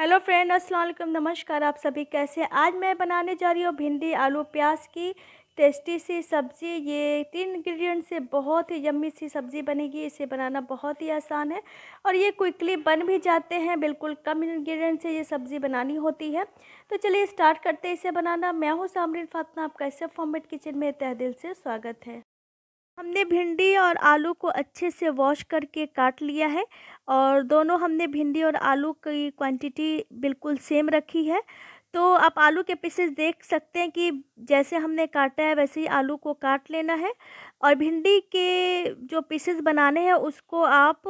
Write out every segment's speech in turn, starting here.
hello friend अस्सलाम वालेकुम नमस्कार आप सभी कैसे आज मैं बनाने जा रही हूँ भिंडी आलू प्याज की टेस्टी सी सब्ज़ी ये तीन इंग्रेडिएंट से बहुत ही यम्मी सी सब्ज़ी बनेगी इसे बनाना बहुत ही आसान है और ये क्विकली बन भी जाते हैं बिल्कुल कम इंग्रेडिएंट से ये सब्ज़ी बनानी होती है तो चलिए स्टार्ट करते हैं इसे बनाना मैं हूँ सामरीन फातमा आपका इसे फॉर्मेट किचन में तह दिल से स्वागत है हमने भिंडी और आलू को अच्छे से वॉश करके काट लिया है और दोनों हमने भिंडी और आलू की क्वांटिटी बिल्कुल सेम रखी है तो आप आलू के पीसेस देख सकते हैं कि जैसे हमने काटा है वैसे ही आलू को काट लेना है और भिंडी के जो पीसेस बनाने हैं उसको आप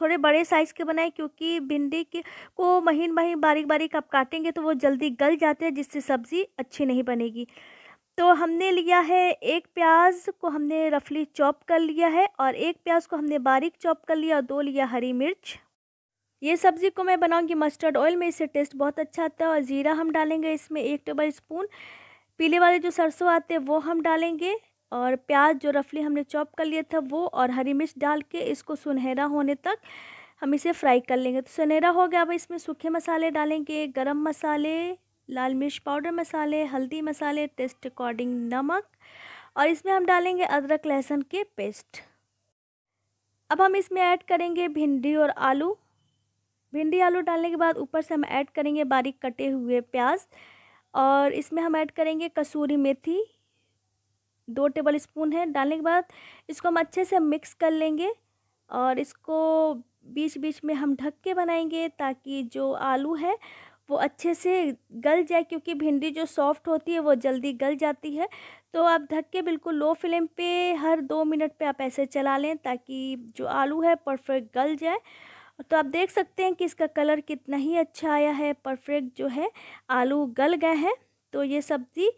थोड़े बड़े साइज़ के बनाएं क्योंकि भिंडी के को महीन महीन बारीक बारीक आप काटेंगे तो वो जल्दी गल जाते हैं जिससे सब्ज़ी अच्छी नहीं बनेगी तो हमने लिया है एक प्याज को हमने रफली चॉप कर लिया है और एक प्याज को हमने बारीक चॉप कर लिया और दो लिया हरी मिर्च ये सब्ज़ी को मैं बनाऊंगी मस्टर्ड ऑयल में इससे टेस्ट बहुत अच्छा आता है और ज़ीरा हम डालेंगे इसमें एक टेबल स्पून पीले वाले जो सरसों आते हैं वो हम डालेंगे और प्याज जो रफली हमने चॉप कर लिया था वो और हरी मिर्च डाल के इसको सुनहरा होने तक हम इसे फ्राई कर लेंगे तो सुनहरा हो गया अब इसमें सूखे मसाले डालेंगे गरम मसाले लाल मिर्च पाउडर मसाले हल्दी मसाले टेस्ट अकॉर्डिंग नमक और इसमें हम डालेंगे अदरक लहसुन के पेस्ट अब हम इसमें ऐड करेंगे भिंडी और आलू भिंडी आलू डालने के बाद ऊपर से हम ऐड करेंगे बारीक कटे हुए प्याज और इसमें हम ऐड करेंगे कसूरी मेथी दो टेबल स्पून है डालने के बाद इसको हम अच्छे से मिक्स कर लेंगे और इसको बीच बीच में हम ढक के बनाएंगे ताकि जो आलू है वो अच्छे से गल जाए क्योंकि भिंडी जो सॉफ्ट होती है वो जल्दी गल जाती है तो आप ढक के बिल्कुल लो फ्लेम पे हर दो मिनट पे आप ऐसे चला लें ताकि जो आलू है परफेक्ट गल जाए तो आप देख सकते हैं कि इसका कलर कितना ही अच्छा आया है परफेक्ट जो है आलू गल गए हैं तो ये सब्ज़ी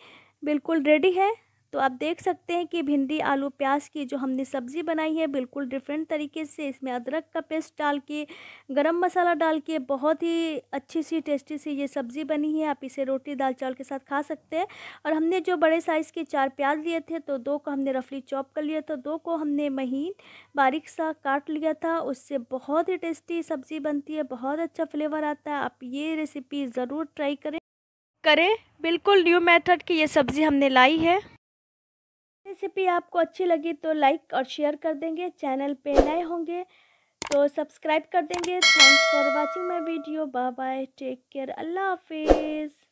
बिल्कुल रेडी है तो आप देख सकते हैं कि भिंडी आलू प्याज की जो हमने सब्ज़ी बनाई है बिल्कुल डिफरेंट तरीके से इसमें अदरक का पेस्ट डाल के गरम मसाला डाल के बहुत ही अच्छी सी टेस्टी सी ये सब्ज़ी बनी है आप इसे रोटी दाल चावल के साथ खा सकते हैं और हमने जो बड़े साइज़ के चार प्याज लिए थे तो दो को हमने रफली चॉप कर लिया था दो को हमने महीन बारीक सा काट लिया था उससे बहुत ही टेस्टी सब्ज़ी बनती है बहुत अच्छा फ्लेवर आता है आप ये रेसिपी ज़रूर ट्राई करें करें बिल्कुल न्यू मेथड की ये सब्ज़ी हमने लाई है रेसिपी आपको अच्छी लगी तो लाइक और शेयर कर देंगे चैनल पे नए होंगे तो सब्सक्राइब कर देंगे thanks for watching my video bye bye take care अल्लाह हाफिज़